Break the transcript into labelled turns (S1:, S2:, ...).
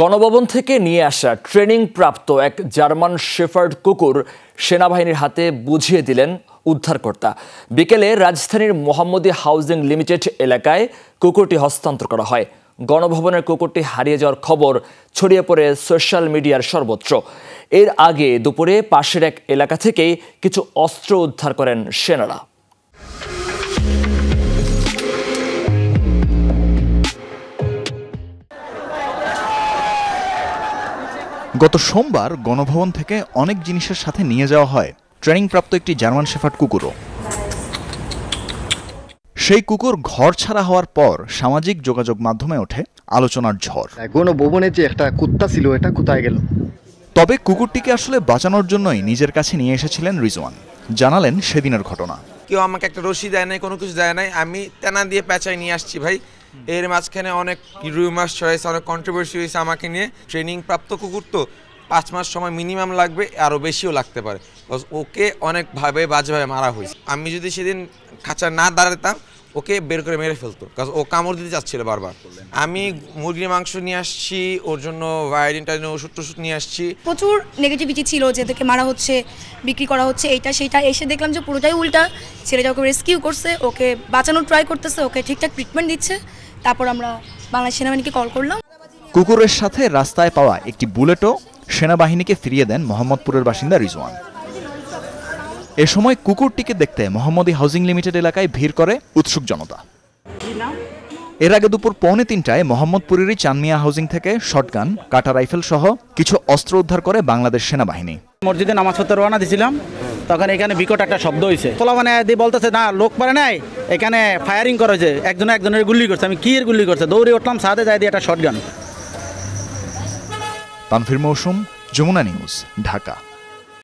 S1: গণভবন থেকে নিয়ে আসা ট্রেনিং প্রাপ্ত এক জার্মান শেফার্ড কুকুর সেনাবাহিনীর হাতে বুঝিয়ে দিলেন উদ্ধারকর্তা বিকেলে রাজধানীর মোহাম্মদী হাউজিং লিমিটেড এলাকায় কুকুরটি হস্তান্তর করা হয় গণভবনের কুকুরটি হারিয়ে যাওয়ার খবর ছড়িয়ে পড়ে সোশ্যাল মিডিয়ার সর্বত্র এর আগে দুপুরে পাশের এক এলাকা থেকেই কিছু অস্ত্র উদ্ধার করেন সেনারা
S2: গত সোমবার গণভবন থেকে অনেক জিনিসের সাথে নিয়ে যাওয়া হয় ট্রেনিংপ্রাপ্ত একটি জার্মান শেফার্ড কুকুরও সেই কুকুর ঘর ছাড়া হওয়ার পর সামাজিক যোগাযোগ মাধ্যমে ওঠে আলোচনার ঝড় কোনো ভবনে যে একটা কুত্তা ছিল এটা কোথায় গেল তবে কুকুরটিকে আসলে বাঁচানোর জন্যই নিজের কাছে নিয়ে এসেছিলেন রিজওয়ান জানালেন সেদিনের ঘটনা
S3: কেউ আমাকে একটা রশি দেয় নাই কোনো কিছু দেয় নাই আমি তেনা দিয়ে প্যাঁচায় নিয়ে আসছি ভাই এর মাঝখানে অনেক রিউমার্স হয়েছে অনেক কন্ট্রোভার্সি হয়েছে আমাকে নিয়ে ট্রেনিং প্রাপ্ত কুকুর তো পাঁচ মাস সময় মিনিমাম লাগবে আরও বেশিও লাগতে পারে ওকে অনেকভাবে বাজেভাবে মারা হয়েছে আমি যদি সেদিন খাঁচা না দাঁড়াতাম ওকে বের করে মেরে ফেলতো কারণ ও কামড় দিতে চাচ্ছিল বারবার আমি মুরগির মাংস নিয়ে আসছি ওর জন্য ভায়োলিন ওষুধ টষুধ নিয়ে আসছি
S4: প্রচুর নেগেটিভিটি ছিল যে তোকে মারা হচ্ছে বিক্রি করা হচ্ছে এইটা সেইটা এসে দেখলাম যে পুরোটাই উল্টা ছেলেটা ওকে রেস্কিউ করছে ওকে বাঁচানোর ট্রাই করতেছে ওকে ঠিকঠাক ট্রিটমেন্ট দিচ্ছে তারপর আমরা বাংলাদেশ সেনাবাহিনীকে কল করলাম
S2: কুকুরের সাথে রাস্তায় পাওয়া একটি বুলেটও সেনাবাহিনীকে ফিরিয়ে দেন মোহাম্মদপুরের বাসিন্দা রিজওয়ান এ সময় কুকুরটিকে দেখতে মোহাম্মদী হাউজিং লিমিটেড এলাকায় ভিড় করে উৎসুক জনতা এর আগে দুপুর পৌনে তিনটায় মোহাম্মদপুরেরই চানমিয়া হাউজিং থেকে শটগান কাটা রাইফেল সহ কিছু অস্ত্র উদ্ধার করে বাংলাদেশ সেনাবাহিনী
S5: মসজিদে নামাজ পত্র রওনা দিছিলাম তখন এখানে বিকট একটা শব্দ হয়েছে তোলা মানে দিয়ে বলতেছে না লোক পারে নাই এখানে ফায়ারিং করা যে একজনে একজনের গুলি করছে আমি কি এর গুলি করছে দৌড়ে উঠলাম সাথে যাই দিয়ে একটা শটগান
S2: তানফির মৌসুম যমুনা নিউজ ঢাকা